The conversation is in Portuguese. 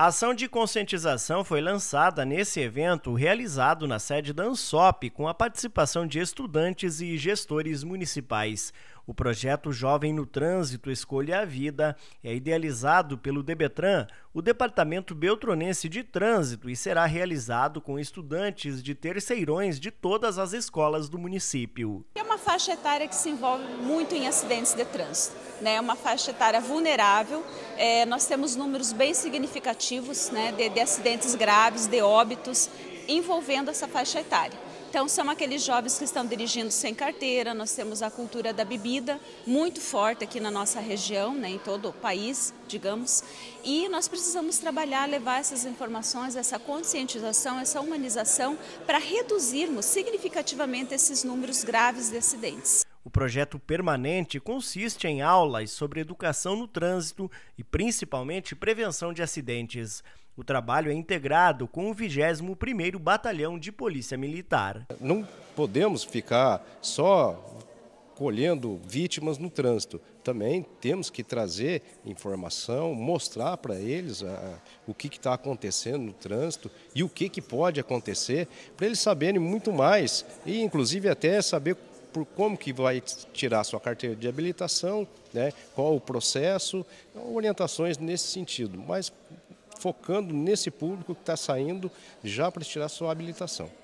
A ação de conscientização foi lançada nesse evento realizado na sede da ANSOP com a participação de estudantes e gestores municipais. O projeto Jovem no Trânsito Escolha a Vida é idealizado pelo Debetran, o Departamento Beltronense de Trânsito, e será realizado com estudantes de terceirões de todas as escolas do município. É uma faixa etária que se envolve muito em acidentes de trânsito, né? é uma faixa etária vulnerável é, nós temos números bem significativos né, de, de acidentes graves, de óbitos, envolvendo essa faixa etária. Então, são aqueles jovens que estão dirigindo sem carteira, nós temos a cultura da bebida muito forte aqui na nossa região, né, em todo o país, digamos, e nós precisamos trabalhar, levar essas informações, essa conscientização, essa humanização para reduzirmos significativamente esses números graves de acidentes. O projeto permanente consiste em aulas sobre educação no trânsito e principalmente prevenção de acidentes. O trabalho é integrado com o 21º Batalhão de Polícia Militar. Não podemos ficar só colhendo vítimas no trânsito. Também temos que trazer informação, mostrar para eles a, ah, o que está acontecendo no trânsito e o que, que pode acontecer, para eles saberem muito mais e, inclusive, até saber por como que vai tirar sua carteira de habilitação, né, qual o processo, então, orientações nesse sentido, mas focando nesse público que está saindo já para tirar sua habilitação.